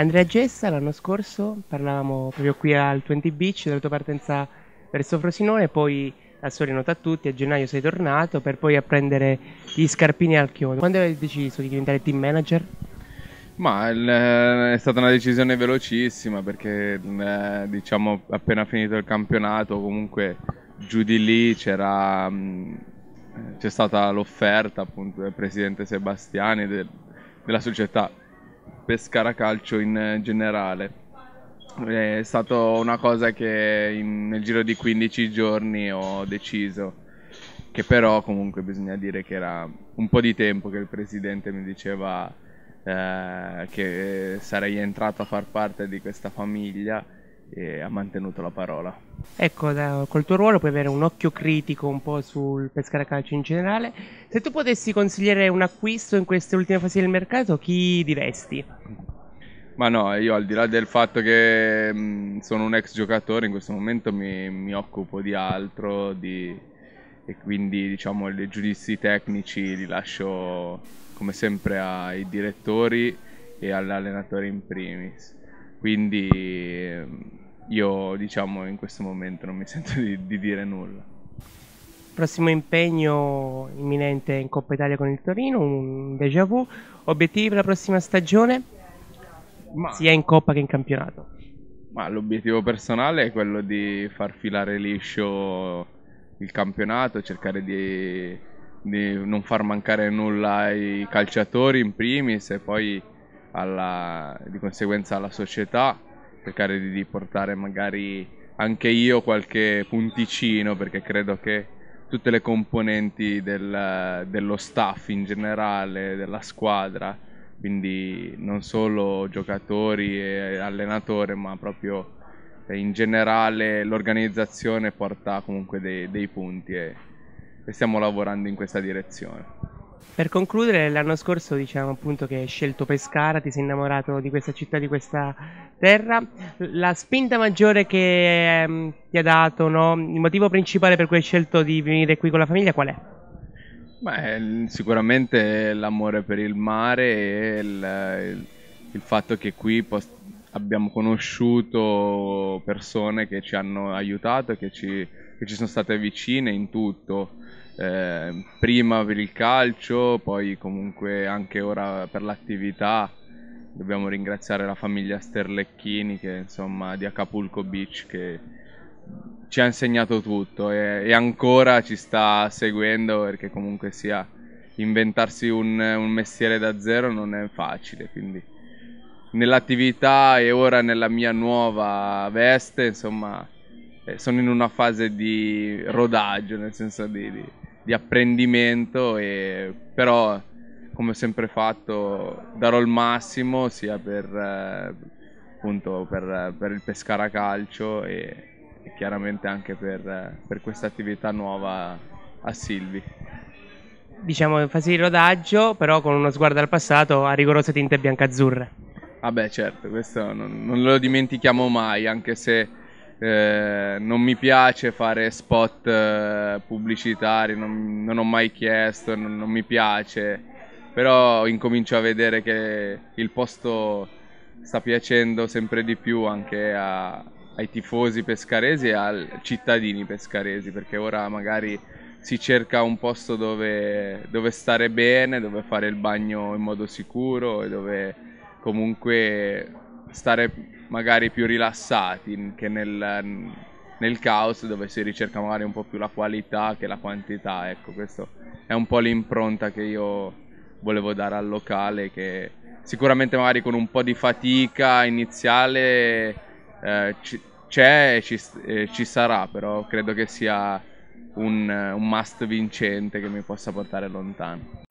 Andrea Gessa l'anno scorso parlavamo proprio qui al 20 Beach della tua partenza verso Frosinone, poi a Sorino a gennaio sei tornato per poi apprendere gli scarpini al chiodo. Quando hai deciso di diventare team manager? Ma è stata una decisione velocissima perché eh, diciamo appena finito il campionato comunque giù di lì c'era, mm, c'è stata l'offerta appunto del presidente Sebastiani del, della società Pescara Calcio in eh, generale. È stata una cosa che in, nel giro di 15 giorni ho deciso, che però comunque bisogna dire che era un po' di tempo che il presidente mi diceva eh, che sarei entrato a far parte di questa famiglia e ha mantenuto la parola. Ecco, da, col tuo ruolo puoi avere un occhio critico un po' sul pescare calcio in generale. Se tu potessi consigliare un acquisto in queste ultime fasi del mercato, chi diresti? Ma no, io al di là del fatto che mh, mm, sono un ex giocatore, in questo momento mi, mi occupo di altro di, e quindi diciamo i giudizi tecnici li lascio come sempre ai direttori e all'allenatore in primis. Quindi mm, io diciamo in questo momento non mi sento di, di dire nulla. Prossimo impegno imminente in Coppa Italia con il Torino, un déjà vu. Obiettivi per la prossima stagione? Ma... Sia in Coppa che in campionato. Ma l'obiettivo personale è quello di far filare liscio il campionato, cercare di, di non far mancare nulla ai calciatori in primis e poi alla, di conseguenza alla società cercare di, di portare magari anche io qualche punticino perché credo che tutte le componenti del, dello staff in generale, della squadra, quindi non solo giocatori e allenatore, ma proprio in generale l'organizzazione porta comunque dei, dei punti e, e stiamo lavorando in questa direzione. Per concludere, l'anno scorso diciamo appunto che hai scelto Pescara, ti sei innamorato di questa città, di questa terra. La spinta maggiore che ehm, ti ha dato, no? il motivo principale per cui hai scelto di venire qui con la famiglia qual è? Beh, sicuramente l'amore per il mare e il, il, il fatto che qui post- abbiamo conosciuto persone che ci hanno aiutato, che ci, che ci sono state vicine in tutto Ehm, prima per il calcio, poi comunque anche ora per l'attività. Dobbiamo ringraziare la famiglia Sterlecchini che, insomma, di Acapulco Beach che ci ha insegnato tutto e, e ancora ci sta seguendo perché comunque sia inventarsi un, un mestiere da zero non è facile, quindi nell'attività e ora nella mia nuova veste, insomma, eh, sono in una fase di rodaggio, nel senso di, di di apprendimento, e, però come ho sempre fatto darò il massimo sia per, eh, appunto, per, per il Pescara Calcio e, e chiaramente anche per, per questa attività nuova a Silvi. Diciamo in fase di rodaggio, però con uno sguardo al passato, a rigorose tinte bianca-azzurre. biancazzurre. Ah beh certo, questo non, non lo dimentichiamo mai, anche se eh, non mi piace fare spot eh, pubblicitari, non, non, ho mai chiesto, non, non, mi piace, però incomincio a vedere che il posto sta piacendo sempre di più anche a, ai tifosi pescaresi e ai cittadini pescaresi, perché ora magari si cerca un posto dove, dove stare bene, dove fare il bagno in modo sicuro e dove comunque stare magari più rilassati che nel, nel caos dove si ricerca magari un po' più la qualità che la quantità. Ecco, questa è un po' l'impronta che io volevo dare al locale che sicuramente magari con un po' di fatica iniziale eh, ci, c'è e ci, eh, ci, sarà, però credo che sia un, un must vincente che mi possa portare lontano.